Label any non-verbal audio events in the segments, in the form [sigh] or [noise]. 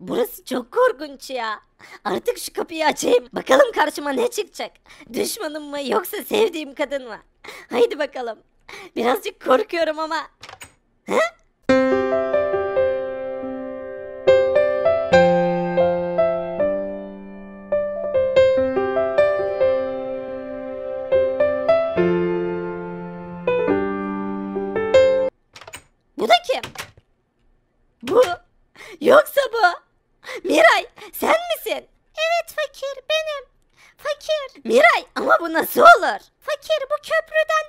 Burası çok korkunç ya. Artık şu kapıyı açayım. Bakalım karşıma ne çıkacak. Düşmanım mı yoksa sevdiğim kadın mı? Haydi bakalım. Birazcık korkuyorum ama. Hı? Bu da kim? Bu. Yoksa bu. Miray sen misin? Evet fakir benim. Fakir. Miray ama bu nasıl olur? Fakir bu köprüden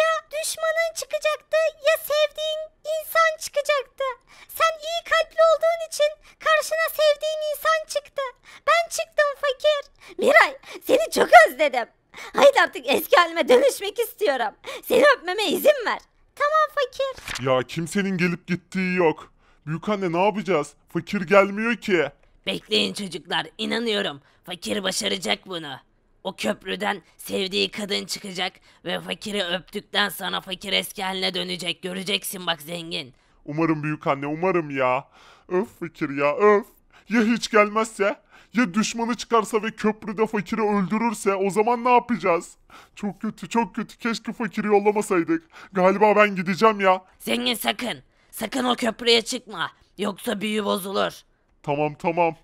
ya düşmanın çıkacaktı ya sevdiğin insan çıkacaktı. Sen iyi kalpli olduğun için karşına sevdiğin insan çıktı. Ben çıktım fakir. Miray seni çok özledim. Haydi artık eski halime dönüşmek istiyorum. Seni öpmeme izin ver. Tamam fakir. Ya kimsenin gelip gittiği yok. Büyük anne ne yapacağız? Fakir gelmiyor ki. Bekleyin çocuklar inanıyorum fakir başaracak bunu. O köprüden sevdiği kadın çıkacak ve fakiri öptükten sonra fakir eski haline dönecek göreceksin bak zengin. Umarım büyük anne umarım ya. Öf fakir ya öf. Ya hiç gelmezse? Ya düşmanı çıkarsa ve köprüde fakiri öldürürse o zaman ne yapacağız? Çok kötü çok kötü keşke fakiri yollamasaydık. Galiba ben gideceğim ya. Zengin sakın. Sakın o köprüye çıkma. Yoksa büyü bozulur. Tamam tamam.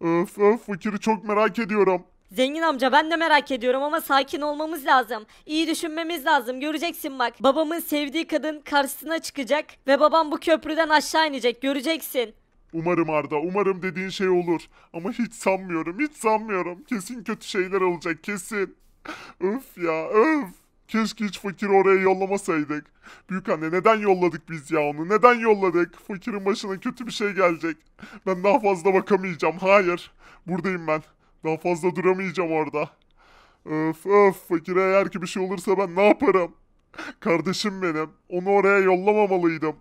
Öf öf fakiri çok merak ediyorum. Zengin amca ben de merak ediyorum ama sakin olmamız lazım. İyi düşünmemiz lazım. Göreceksin bak. Babamın sevdiği kadın karşısına çıkacak ve babam bu köprüden aşağı inecek. Göreceksin. Umarım Arda, umarım dediğin şey olur. Ama hiç sanmıyorum, hiç sanmıyorum. Kesin kötü şeyler olacak, kesin. Öf ya, öf. Keşke hiç fakiri oraya yollamasaydık. Büyük anne neden yolladık biz ya onu? Neden yolladık? Fakirin başına kötü bir şey gelecek. Ben daha fazla bakamayacağım. Hayır. Buradayım ben. Daha fazla duramayacağım orada. Öf öf. Fakire eğer ki bir şey olursa ben ne yaparım? Kardeşim benim. Onu oraya yollamamalıydım.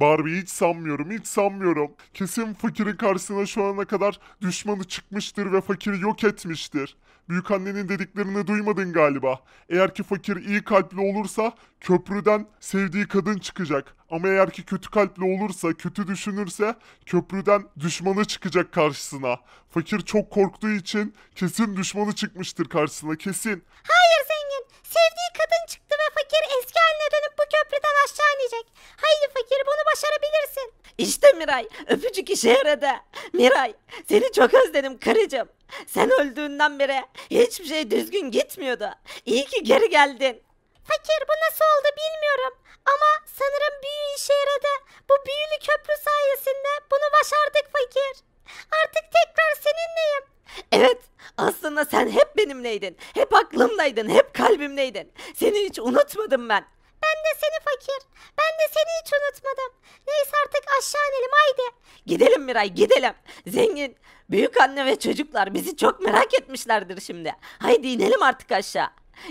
Barbie hiç sanmıyorum hiç sanmıyorum. Kesin fakirin karşısına şu ana kadar düşmanı çıkmıştır ve fakiri yok etmiştir. Büyük annenin dediklerini duymadın galiba. Eğer ki fakir iyi kalpli olursa köprüden sevdiği kadın çıkacak. Ama eğer ki kötü kalpli olursa, kötü düşünürse köprüden düşmanı çıkacak karşısına. Fakir çok korktuğu için kesin düşmanı çıkmıştır karşısına kesin. Hayır zengin. Sevdiği kadın çıktı gelecek. Haydi fakir bunu başarabilirsin. İşte Miray öpücük işe yaradı. Miray seni çok özledim karıcığım. Sen öldüğünden beri hiçbir şey düzgün gitmiyordu. İyi ki geri geldin. Fakir bu nasıl oldu bilmiyorum. Ama sanırım büyü işe yaradı. Bu büyülü köprü sayesinde bunu başardık fakir. Artık tekrar seninleyim. Evet aslında sen hep benimleydin. Hep aklımdaydın. Hep kalbimdeydin. Seni hiç unutmadım ben. Ben de seni fakir. Ben de seni hiç unutmadım. Neyse artık aşağı inelim haydi. Gidelim Miray gidelim. Zengin, büyük anne ve çocuklar bizi çok merak etmişlerdir şimdi. Haydi inelim artık aşağı.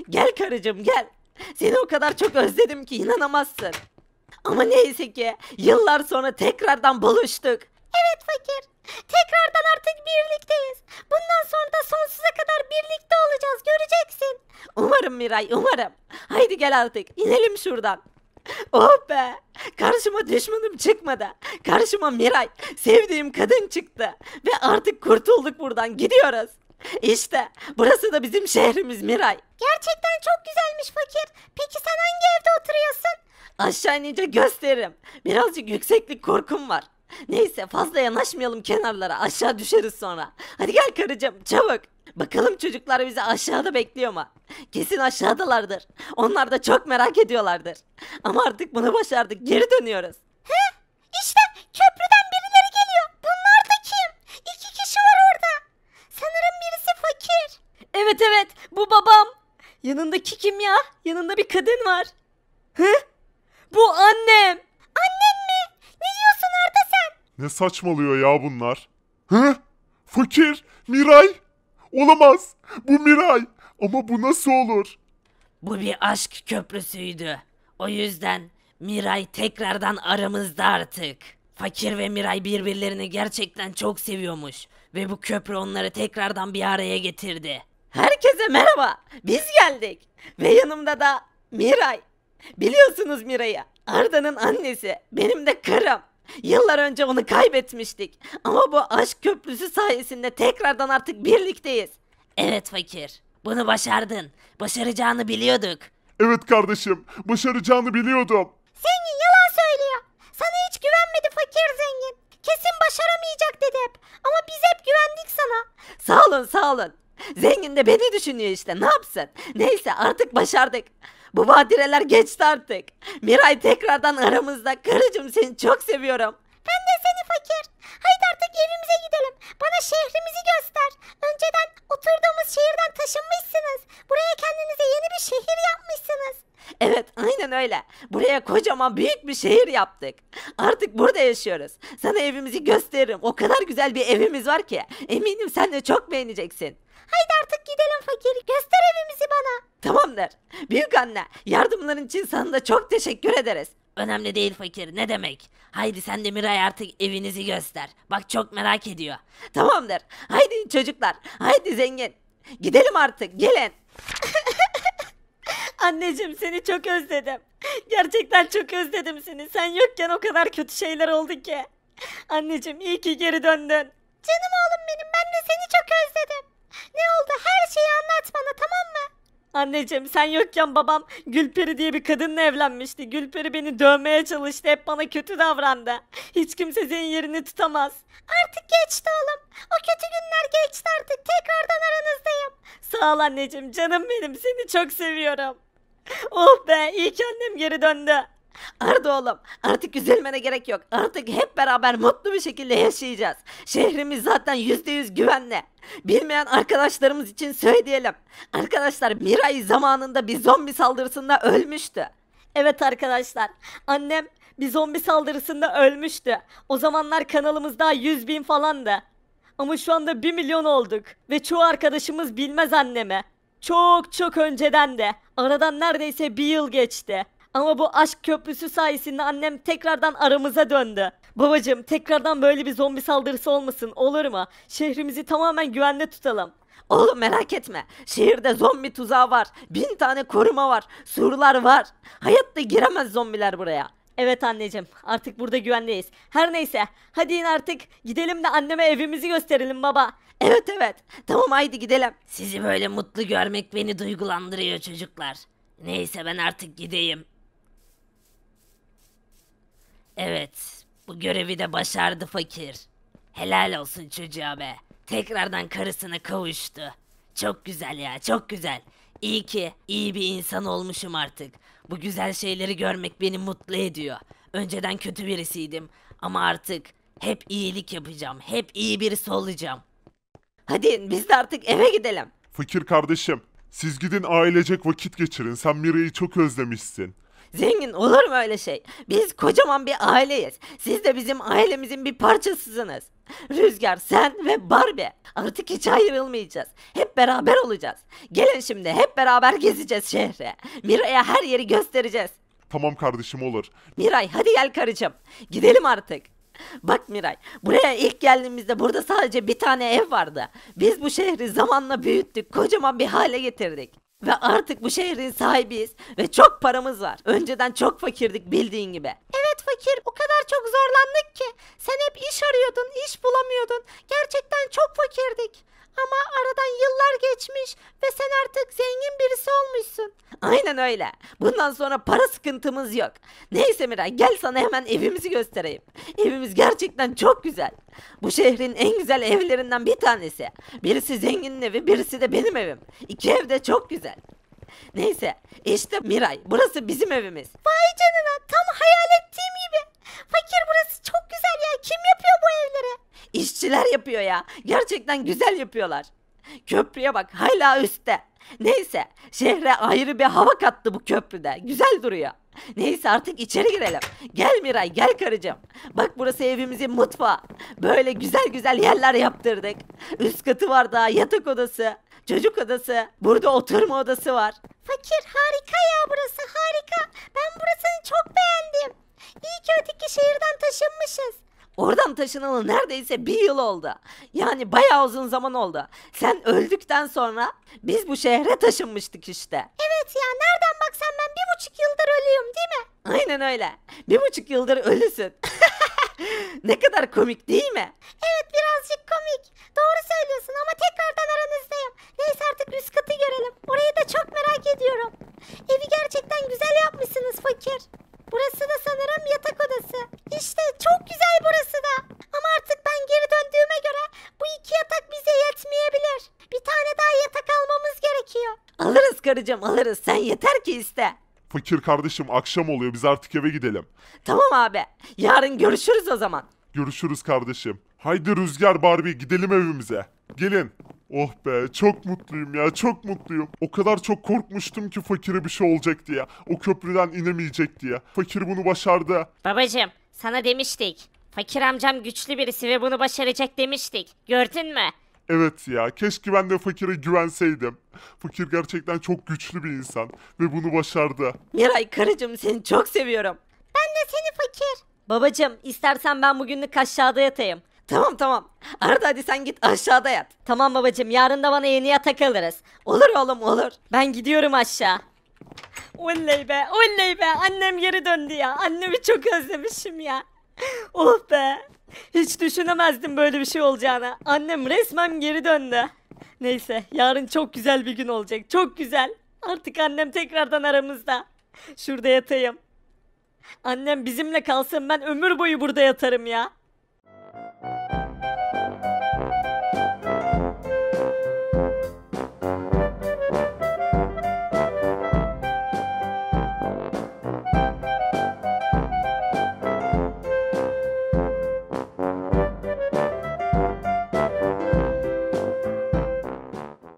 Gel karıcığım gel. Seni o kadar çok özledim ki inanamazsın. Ama neyse ki yıllar sonra tekrardan buluştuk. Evet fakir. Tekrardan artık birlikteyiz. Bundan sonra da sonsuza kadar birlikte olacağız göreceksin. Umarım Miray umarım. Haydi gel artık inelim şuradan. Oh be! Karşıma düşmanım çıkmadı. Karşıma Miray, sevdiğim kadın çıktı. Ve artık kurtulduk buradan gidiyoruz. İşte burası da bizim şehrimiz Miray. Gerçekten çok güzelmiş fakir. Peki sen hangi evde oturuyorsun? Aşağı inince gösteririm. Birazcık yükseklik korkum var. Neyse fazla yanaşmayalım kenarlara aşağı düşeriz sonra. Hadi gel karıcığım çabuk. Bakalım çocuklar bizi aşağıda bekliyor mu? Kesin aşağıdalardır. Onlar da çok merak ediyorlardır. Ama artık bunu başardık geri dönüyoruz. He? İşte köprüden birileri geliyor. Bunlar da kim? İki kişi var orada. Sanırım birisi fakir. Evet evet bu babam. Yanındaki kim ya? Yanında bir kadın var. Hı? Bu annem. Annen ne saçmalıyor ya bunlar? Hı? Fakir? Miray? Olamaz. Bu Miray. Ama bu nasıl olur? Bu bir aşk köprüsüydü. O yüzden Miray tekrardan aramızda artık. Fakir ve Miray birbirlerini gerçekten çok seviyormuş ve bu köprü onları tekrardan bir araya getirdi. Herkese merhaba. Biz geldik. Ve yanımda da Miray. Biliyorsunuz Miray'ı. Arda'nın annesi. Benim de karım. Yıllar önce onu kaybetmiştik. Ama bu aşk köprüsü sayesinde tekrardan artık birlikteyiz. Evet fakir. Bunu başardın. Başaracağını biliyorduk. Evet kardeşim, başaracağını biliyordum. Zengin yalan söylüyor. Sana hiç güvenmedi fakir zengin. Kesin başaramayacak dedi hep. Ama biz hep güvendik sana. Sağ olun sağ olun. Zengin de beni düşünüyor işte ne yapsın. Neyse artık başardık. Bu badireler geçti artık. Miray tekrardan aramızda. Karıcığım seni çok seviyorum. Ben de seni fakir. Haydi artık evimize gidelim. Bana şehrimizi göster. Önceden oturduğumuz şehirden taşınmışsınız. Buraya kendinize yeni bir şehir yapmışsınız. Evet aynen öyle. Buraya kocaman büyük bir şehir yaptık. Artık burada yaşıyoruz. Sana evimizi gösteririm. O kadar güzel bir evimiz var ki. Eminim sen de çok beğeneceksin. Tamamdır. Büyük anne yardımların için sana da çok teşekkür ederiz. Önemli değil fakir ne demek. Haydi sen de Miray artık evinizi göster. Bak çok merak ediyor. Tamamdır. Haydi çocuklar. Haydi zengin. Gidelim artık gelin. [laughs] Anneciğim seni çok özledim. Gerçekten çok özledim seni. Sen yokken o kadar kötü şeyler oldu ki. Anneciğim iyi ki geri döndün. Canım oğlum benim ben de seni çok özledim. Ne oldu her şeyi anlat bana tamam Anneciğim sen yokken babam Gülperi diye bir kadınla evlenmişti. Gülperi beni dövmeye çalıştı. Hep bana kötü davrandı. Hiç kimse senin yerini tutamaz. Artık geçti oğlum. O kötü günler geçti artık. Tekrardan aranızdayım. Sağ ol anneciğim. Canım benim. Seni çok seviyorum. Oh be iyi ki annem geri döndü. Arda oğlum artık üzülmene gerek yok. Artık hep beraber mutlu bir şekilde yaşayacağız. Şehrimiz zaten yüzde yüz güvenli. Bilmeyen arkadaşlarımız için söyleyelim. Arkadaşlar Miray zamanında bir zombi saldırısında ölmüştü. Evet arkadaşlar annem bir zombi saldırısında ölmüştü. O zamanlar kanalımız daha yüz bin falandı. Ama şu anda bir milyon olduk ve çoğu arkadaşımız bilmez annemi. Çok çok önceden de aradan neredeyse bir yıl geçti. Ama bu aşk köprüsü sayesinde annem tekrardan aramıza döndü. Babacım tekrardan böyle bir zombi saldırısı olmasın olur mu? Şehrimizi tamamen güvende tutalım. Oğlum merak etme. Şehirde zombi tuzağı var. Bin tane koruma var. Surlar var. Hayatta giremez zombiler buraya. Evet anneciğim artık burada güvendeyiz. Her neyse hadi in artık gidelim de anneme evimizi gösterelim baba. Evet evet tamam haydi gidelim. Sizi böyle mutlu görmek beni duygulandırıyor çocuklar. Neyse ben artık gideyim. Evet, bu görevi de başardı fakir. Helal olsun çocuğa be. Tekrardan karısına kavuştu. Çok güzel ya, çok güzel. İyi ki iyi bir insan olmuşum artık. Bu güzel şeyleri görmek beni mutlu ediyor. Önceden kötü birisiydim ama artık hep iyilik yapacağım. Hep iyi birisi olacağım. Hadi biz de artık eve gidelim. Fakir kardeşim, siz gidin ailecek vakit geçirin. Sen Mira'yı çok özlemişsin. Zengin olur mu öyle şey? Biz kocaman bir aileyiz. Siz de bizim ailemizin bir parçasısınız. Rüzgar, sen ve Barbie. Artık hiç ayrılmayacağız. Hep beraber olacağız. Gelin şimdi hep beraber gezeceğiz şehre. Mira'ya her yeri göstereceğiz. Tamam kardeşim olur. Miray hadi gel karıcığım. Gidelim artık. Bak Miray, buraya ilk geldiğimizde burada sadece bir tane ev vardı. Biz bu şehri zamanla büyüttük, kocaman bir hale getirdik. Ve artık bu şehrin sahibiyiz ve çok paramız var. Önceden çok fakirdik bildiğin gibi. Evet fakir o kadar çok zorlandık ki. Sen hep iş arıyordun, iş bulamıyordun. Gerçekten çok fakirdik. Ama aradan yıllar geçmiş ve sen artık zengin Aynen öyle. Bundan sonra para sıkıntımız yok. Neyse Miray gel sana hemen evimizi göstereyim. Evimiz gerçekten çok güzel. Bu şehrin en güzel evlerinden bir tanesi. Birisi zenginin evi birisi de benim evim. İki ev de çok güzel. Neyse işte Miray burası bizim evimiz. Vay canına tam hayal ettiğim gibi. Fakir burası çok güzel ya. Kim yapıyor bu evleri? İşçiler yapıyor ya. Gerçekten güzel yapıyorlar. Köprüye bak hala üstte. Neyse Şehre ayrı bir hava kattı bu köprüde. Güzel duruyor. Neyse artık içeri girelim. Gel Miray gel karıcığım. Bak burası evimizin mutfağı. Böyle güzel güzel yerler yaptırdık. Üst katı var daha yatak odası. Çocuk odası. Burada oturma odası var. Fakir harika ya burası harika. Ben burasını çok beğendim. İyi ki öteki şehirden taşınmışız. Oradan taşınalı neredeyse bir yıl oldu. Yani bayağı uzun zaman oldu. Sen öldükten sonra biz bu şehre taşınmıştık işte. Evet ya nereden baksan ben bir buçuk yıldır ölüyüm değil mi? Aynen öyle. Bir buçuk yıldır ölüsün. [laughs] ne kadar komik değil mi? Alırız karıcığım alırız sen yeter ki iste. Fakir kardeşim akşam oluyor biz artık eve gidelim. Tamam abi yarın görüşürüz o zaman. Görüşürüz kardeşim. Haydi Rüzgar Barbie gidelim evimize. Gelin. Oh be çok mutluyum ya çok mutluyum. O kadar çok korkmuştum ki fakire bir şey olacak diye. O köprüden inemeyecek diye. Fakir bunu başardı. Babacım sana demiştik. Fakir amcam güçlü birisi ve bunu başaracak demiştik. Gördün mü? Evet ya keşke ben de fakire güvenseydim. Fakir gerçekten çok güçlü bir insan ve bunu başardı. Miray karıcığım seni çok seviyorum. Ben de seni fakir. Babacığım istersen ben bugünlük aşağıda yatayım. Tamam tamam. Arda hadi sen git aşağıda yat. Tamam babacığım yarın da bana yeni yatak alırız. Olur oğlum olur. Ben gidiyorum aşağı. Oley be oley be annem geri döndü ya. Annemi çok özlemişim ya. Oh be. Hiç düşünemezdim böyle bir şey olacağını. Annem resmen geri döndü. Neyse yarın çok güzel bir gün olacak. Çok güzel. Artık annem tekrardan aramızda. Şurada yatayım. Annem bizimle kalsın ben ömür boyu burada yatarım ya.